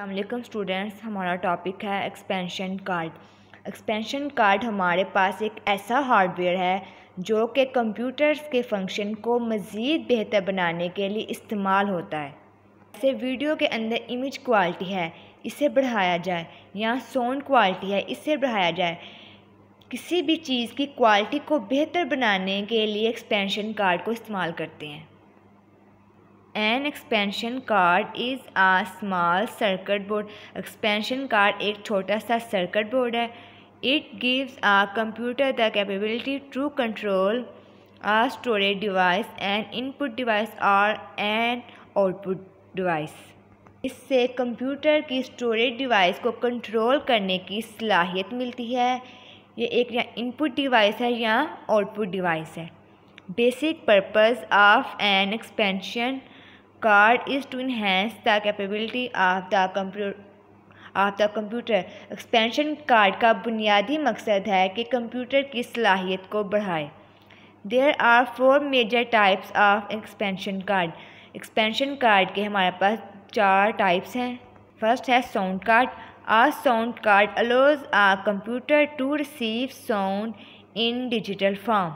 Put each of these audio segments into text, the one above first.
अल्लाम स्टूडेंट्स हमारा टॉपिक है एक्सपेंशन कार्ड एक्सपेंशन कार्ड हमारे पास एक ऐसा हार्डवेयर है जो कि कंप्यूटर्स के फंक्शन को मज़ीद बेहतर बनाने के लिए इस्तेमाल होता है जैसे वीडियो के अंदर इमेज क्वालिटी है इसे बढ़ाया जाए या साउंड क्वालिटी है इसे बढ़ाया जाए किसी भी चीज़ की क्वालिटी को बेहतर बनाने के लिए एक्सपेंशन कार्ड को इस्तेमाल करते हैं an expansion card is a small circuit board expansion card एक छोटा सा सर्कट बोर्ड है it gives a computer the capability to control a storage device and input device और एन आउटपुट डिवाइस इससे कंप्यूटर की स्टोरेज डिवाइस को control करने की सलाहियत मिलती है ये एक या इनपुट डिवाइस है या आउटपुट डिवाइस है basic purpose of an expansion card is to enhance the capability of the computer of the computer expansion card का बुनियादी मकसद है कि कंप्यूटर की सलाहियत को बढ़ाए there are four major types of expansion card expansion card के हमारे पास चार टाइप्स हैं फर्स्ट है sound card a sound card allows a computer to receive sound in digital form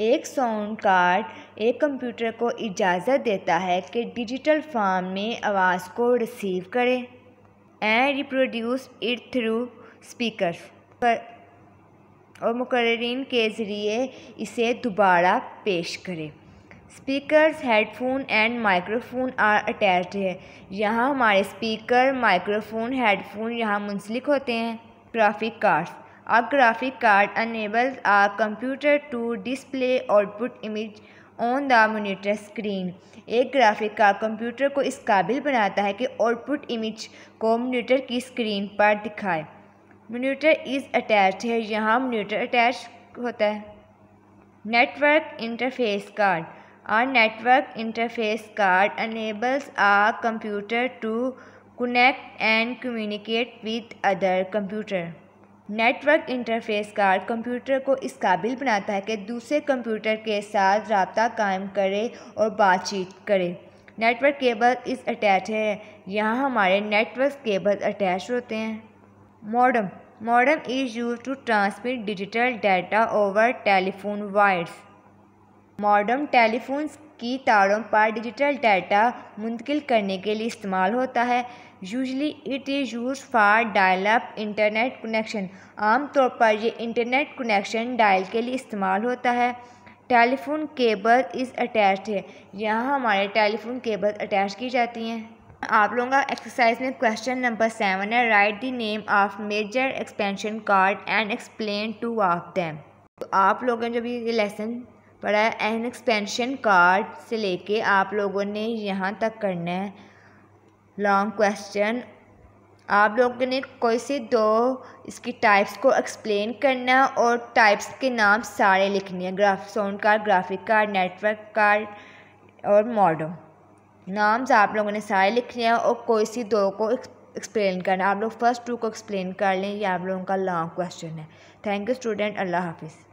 एक साउंड कार्ड एक कंप्यूटर को इजाज़त देता है कि डिजिटल फॉर्म में आवाज़ को रिसीव करें and reproduce it through speaker और मुकर्रीन के ज़रिए इसे दोबारा पेश करें speakers headphone and microphone are attach है यहाँ हमारे स्पीकर माइक्रोफोन हेडफोन यहाँ मुंसलिक होते हैं graphic cards A graphic card enables a computer to display output image on the monitor screen एक ग्राफिक का कंप्यूटर को इस काबिल बनाता है कि आउटपुट इमेज को मोनीटर की स्क्रीन पर दिखाए मोनीटर इज़ अटैच है यहाँ मोनीटर अटैच होता है नेटवर्क इंटरफेस कार्ड और network interface card enables a computer to connect and communicate with other computer network interface card computer को इस काबिल बनाता है कि दूसरे कंप्यूटर के साथ रबता कायम करे और बातचीत करे नेटवर्क केबल इस अटैच है यहाँ हमारे नेटवर्क केबल अटैच होते हैं modem modem is use to transmit digital data over telephone wires modem telephones की तारों पर डिजिटल डाटा मुंतकिल करने के लिए इस्तेमाल होता है usually it is use for dial up internet connection आमतौर पर यह इंटरनेट कनेक्शन डायल के लिए इस्तेमाल होता है टेलीफोन केबल इज़ अटैच्ड है यहाँ हमारे टेलीफोन केबल अटैच की जाती हैं आप लोगों का एक्सरसाइज में क्वेश्चन नंबर सेवन है write the name of major expansion card and explain two of them तो आप लोगों ने जब ये लेसन पढ़ा है एन एक्सपेंशन कार्ड से लेके आप लोगों ने यहाँ तक करना है लॉन्ग क्वेश्चन आप लोगों ने कोई से दो इसकी टाइप्स को एक्सप्लेन करना है और टाइप्स के नाम सारे लिखने हैं graph sound card graphic card network card और मॉडल नाम्स आप लोगों ने सारे लिखने हैं और कोई सी दो को एक्सप्लेन करना आप लोग फर्स्ट टू को एक्सप्लेन कर लें ये आप लोगों का लॉन्ग क्वेश्चन है थैंक यू स्टूडेंट अल्लाह हाफिज़